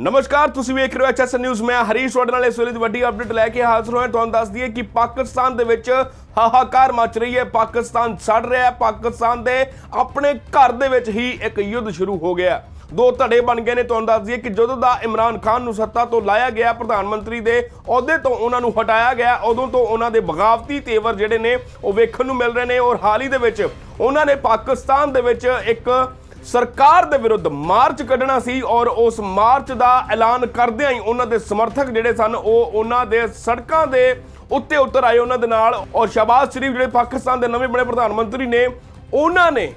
ਨਮਸਕਾਰ ਤੁਸੀਂ ਵੇਖ ਰਹੇ ਹੋ ਐਚਐਸ ਨਿਊਜ਼ ਮੈਂ ਹਰੀਸ਼ ਤੁਹਾਡੇ ਨਾਲ ਇਸ ਵੇਲੇ ਦੀ ਵੱਡੀ ਅਪਡੇਟ ਲੈ ਕੇ ਹਾਜ਼ਰ ਹੋਇਆ ਤੁਹਾਨੂੰ ਦੱਸ ਦਈਏ ਕਿ ਪਾਕਿਸਤਾਨ ਦੇ ਵਿੱਚ ਹਾਹਾਕਾਰ ਮਚ ਰਹੀ ਹੈ ਪਾਕਿਸਤਾਨ ਛੱਡ ਰਿਹਾ ਹੈ ਪਾਕਿਸਤਾਨ ਦੇ ਆਪਣੇ ਘਰ ਦੇ ਵਿੱਚ ਹੀ ਇੱਕ ਯੁੱਧ ਸ਼ੁਰੂ ਹੋ ਗਿਆ ਦੋ ਧੜੇ ਬਣ ਗਏ ਨੇ ਤੁਹਾਨੂੰ ਦੱਸ ਦਈਏ ਕਿ ਜਦੋਂ ਦਾ ਇਮਰਾਨ ਖਾਨ ਨੂੰ ਸੱਤਾ ਤੋਂ ਲਾਇਆ ਗਿਆ ਪ੍ਰਧਾਨ ਮੰਤਰੀ ਦੇ ਅਹੁਦੇ ਤੋਂ ਉਹਨਾਂ ਨੂੰ ਹਟਾਇਆ ਗਿਆ ਉਦੋਂ ਤੋਂ ਉਹਨਾਂ ਦੇ ਬਗਾਵਤੀ ਤੇਵਰ ਜਿਹੜੇ ਨੇ ਉਹ ਵੇਖਣ ਨੂੰ ਮਿਲ ਰਹੇ ਨੇ ਔਰ ਹਾਲ ਹੀ ਦੇ ਵਿੱਚ ਉਹਨਾਂ ਨੇ ਪਾਕਿਸਤਾਨ ਦੇ ਵਿੱਚ ਇੱਕ ਸਰਕਾਰ ਦੇ ਵਿਰੁੱਧ ਮਾਰਚ ਕੱਢਣਾ ਸੀ ਔਰ ਉਸ ਮਾਰਚ ਦਾ ਐਲਾਨ ਕਰਦਿਆਂ ਹੀ ਉਹਨਾਂ ਦੇ ਸਮਰਥਕ ਜਿਹੜੇ ਸਨ ਉਹ ਉਹਨਾਂ ਦੇ ਸੜਕਾਂ ਦੇ ਉੱਤੇ ਉਤਰ ਆਏ ਉਹਨਾਂ ਦੇ ਨਾਲ ਔਰ ਸ਼ਬਾਜ਼ ਸ਼ਰੀਫ ਜਿਹੜੇ ਪਾਕਿਸਤਾਨ ਦੇ ਨਵੇਂ ਬਣੇ ਪ੍ਰਧਾਨ ਮੰਤਰੀ ਨੇ ਉਹਨਾਂ ਨੇ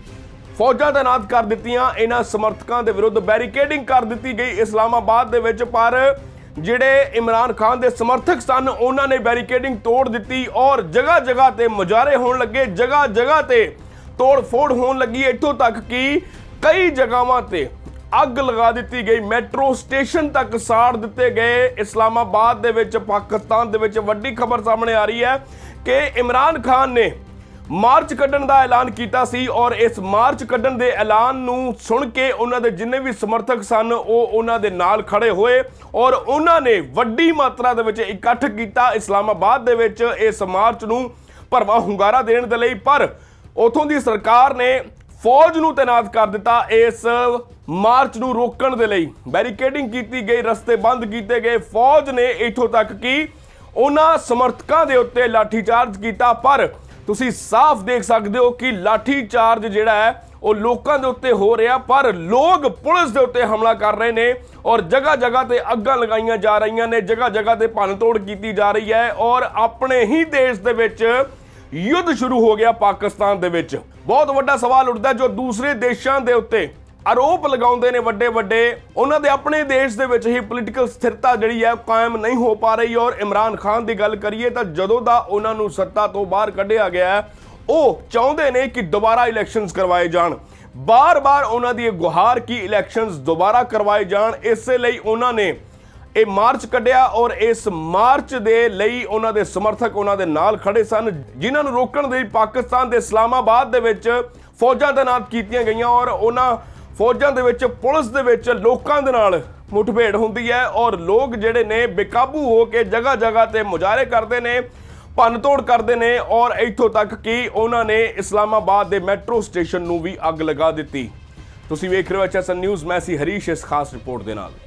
ਫੌਜਾਂ ਦਾ ਨਾਦ ਕਰ ਦਿੱਤੀਆਂ ਇਹਨਾਂ ਸਮਰਥਕਾਂ ਦੇ ਵਿਰੁੱਧ ਬੈਰੀਕੇਡਿੰਗ ਕਰ ਦਿੱਤੀ ਗਈ ਇਸਲਾਮਾਬਾਦ ਦੇ ਵਿੱਚ ਪਰ ਜਿਹੜੇ ਇਮਰਾਨ ਖਾਨ ਦੇ ਸਮਰਥਕ ਸਨ ਉਹਨਾਂ ਨੇ ਬੈਰੀਕੇਡਿੰਗ ਤੋੜ ਦਿੱਤੀ ਔਰ ਜਗ੍ਹਾ ਜਗ੍ਹਾ ਤੇ ਮੁਜ਼ਾਹਰੇ ਹੋਣ ਲੱਗੇ ਜਗ੍ਹਾ ਜਗ੍ਹਾ ਤੇ ਤੋੜ ਫੋੜ ਹੋਣ ਲੱਗੀ ਇੱਥੋਂ ਤੱਕ ਕਿ ਕਈ ਜਗ੍ਹਾਵਾਂ ਤੇ ਅੱਗ ਲਗਾ ਦਿੱਤੀ ਗਈ ਮੈਟਰੋ ਸਟੇਸ਼ਨ ਤੱਕ ਸਾੜ ਦਿੱਤੇ ਗਏ ਇਸਲਾਮਾਬਾਦ ਦੇ ਵਿੱਚ ਪਾਕਿਸਤਾਨ ਦੇ ਵਿੱਚ ਵੱਡੀ ਖਬਰ ਸਾਹਮਣੇ ਆ ਰਹੀ ਹੈ ਕਿ ਇਮਰਾਨ ਖਾਨ ਨੇ ਮਾਰਚ ਕੱਢਣ ਦਾ ਐਲਾਨ ਕੀਤਾ ਸੀ ਔਰ ਇਸ ਮਾਰਚ ਕੱਢਣ ਦੇ ਐਲਾਨ ਨੂੰ ਸੁਣ ਕੇ ਉਹਨਾਂ ਦੇ ਜਿੰਨੇ ਵੀ ਸਮਰਥਕ ਸਨ ਉਹ ਉਹਨਾਂ ਦੇ ਨਾਲ ਖੜੇ ਹੋਏ ਔਰ ਉਹਨਾਂ ਨੇ ਵੱਡੀ ਮਾਤਰਾ ਦੇ ਵਿੱਚ ਇਕੱਠ ਕੀਤਾ ਇਸਲਾਮਾਬਾਦ ਦੇ ਵਿੱਚ ਇਸ ਮਾਰਚ ਨੂੰ ਭਰਵਾ ਹੁੰਗਾਰਾ ਦੇਣ ਦੇ ਲਈ ਪਰ ਉਥੋਂ ਦੀ ਸਰਕਾਰ ਨੇ ਫੌਜ ਨੂੰ ਤਣਾਅ ਕਰ ਦਿੱਤਾ ਇਸ ਮਾਰਚ ਨੂੰ ਰੋਕਣ ਦੇ ਲਈ ਬੈਰੀਕੇਡਿੰਗ ਕੀਤੀ ਗਈ ਰਸਤੇ ਬੰਦ ਕੀਤੇ ਗਏ ਫੌਜ ਨੇ ਇਥੋਂ ਤੱਕ ਕਿ ਉਹਨਾਂ ਸਮਰਥਕਾਂ ਦੇ ਉੱਤੇ ਚਾਰਜ ਕੀਤਾ ਪਰ ਤੁਸੀਂ ਸਾਫ਼ ਦੇਖ ਸਕਦੇ ਹੋ ਕਿ ਚਾਰਜ ਜਿਹੜਾ ਹੈ ਉਹ ਲੋਕਾਂ ਦੇ ਉੱਤੇ ਹੋ ਰਿਹਾ ਪਰ ਲੋਕ ਪੁਲਿਸ ਦੇ ਉੱਤੇ ਹਮਲਾ ਕਰ ਰਹੇ ਨੇ ਔਰ ਜਗ੍ਹਾ ਜਗ੍ਹਾ ਤੇ ਅੱਗਾਂ ਲਗਾਈਆਂ ਜਾ ਰਹੀਆਂ ਨੇ ਜਗ੍ਹਾ ਜਗ੍ਹਾ ਤੇ ਤੋੜ ਕੀਤੀ ਜਾ ਰਹੀ ਹੈ ਔਰ ਆਪਣੇ ਹੀ ਦੇਸ਼ ਦੇ ਵਿੱਚ ਯੁੱਧ ਸ਼ੁਰੂ ਹੋ ਗਿਆ ਪਾਕਿਸਤਾਨ ਦੇ ਵਿੱਚ ਬਹੁਤ ਵੱਡਾ ਸਵਾਲ ਉੱਠਦਾ ਜੋ ਦੂਸਰੇ ਦੇਸ਼ਾਂ ਦੇ ਉੱਤੇ ਆਰੋਪ ਲਗਾਉਂਦੇ ਨੇ ਵੱਡੇ ਵੱਡੇ ਉਹਨਾਂ ਦੇ ਆਪਣੇ ਦੇਸ਼ ਦੇ ਵਿੱਚ ਹੀ ਪੋਲੀਟੀਕਲ ਸਥਿਰਤਾ ਜਿਹੜੀ ਹੈ ਕਾਇਮ ਨਹੀਂ ਹੋ ਪਾ ਰਹੀ ਔਰ ਇਮਰਾਨ ਖਾਨ ਦੀ ਗੱਲ ਕਰੀਏ ਤਾਂ ਜਦੋਂ ਦਾ ਉਹਨਾਂ ਨੂੰ ਸੱਤਾ ਤੋਂ ਬਾਹਰ ਕੱਢਿਆ ਗਿਆ ਉਹ ਚਾਹੁੰਦੇ ਨੇ ਕਿ ਦੁਬਾਰਾ ਇਲੈਕਸ਼ਨਸ ਕਰਵਾਏ ਜਾਣ ਬਾਰ-ਬਾਰ ਉਹਨਾਂ ਦੀ ਇਹ ਗੁਹਾਰ ਕਿ ਇਲੈਕਸ਼ਨਸ ਦੁਬਾਰਾ ਕਰਵਾਏ ਜਾਣ ਇਸੇ ਲਈ ਉਹਨਾਂ ਨੇ ਇਹ ਮਾਰਚ ਕੱਢਿਆ ਔਰ ਇਸ ਮਾਰਚ ਦੇ ਲਈ ਉਹਨਾਂ ਦੇ ਸਮਰਥਕ ਉਹਨਾਂ ਦੇ ਨਾਲ ਖੜੇ ਸਨ ਜਿਨ੍ਹਾਂ ਨੂੰ ਰੋਕਣ ਦੇ ਲਈ ਪਾਕਿਸਤਾਨ ਦੇ ਇਸਲਾਮਾਬਾਦ ਦੇ ਵਿੱਚ ਫੌਜਾਂ ਤਾਇਨਾਤ ਕੀਤੀਆਂ ਗਈਆਂ ਔਰ ਉਹਨਾਂ ਫੌਜਾਂ ਦੇ ਵਿੱਚ ਪੁਲਿਸ ਦੇ ਵਿੱਚ ਲੋਕਾਂ ਦੇ ਨਾਲ ਮੁੱਠਭੇੜ ਹੁੰਦੀ ਹੈ ਔਰ ਲੋਕ ਜਿਹੜੇ ਨੇ ਬੇਕਾਬੂ ਹੋ ਕੇ ਜਗ੍ਹਾ ਜਗ੍ਹਾ ਤੇ ਮੁਜ਼ਾਹਰੇ ਕਰਦੇ ਨੇ ਤੋੜ ਕਰਦੇ ਨੇ ਔਰ ਇੱਥੋਂ ਤੱਕ ਕਿ ਉਹਨਾਂ ਨੇ ਇਸਲਾਮਾਬਾਦ ਦੇ ਮੈਟਰੋ ਸਟੇਸ਼ਨ ਨੂੰ ਵੀ ਅੱਗ ਲਗਾ ਦਿੱਤੀ ਤੁਸੀਂ ਵੇਖ ਰਹੇ ਹੋ ਸਨ ਨਿਊਜ਼ ਮੈਂ ਸੀ ਹਰੀਸ਼ ਇਸ ਖਾਸ ਰਿਪੋਰਟ ਦੇ ਨਾਲ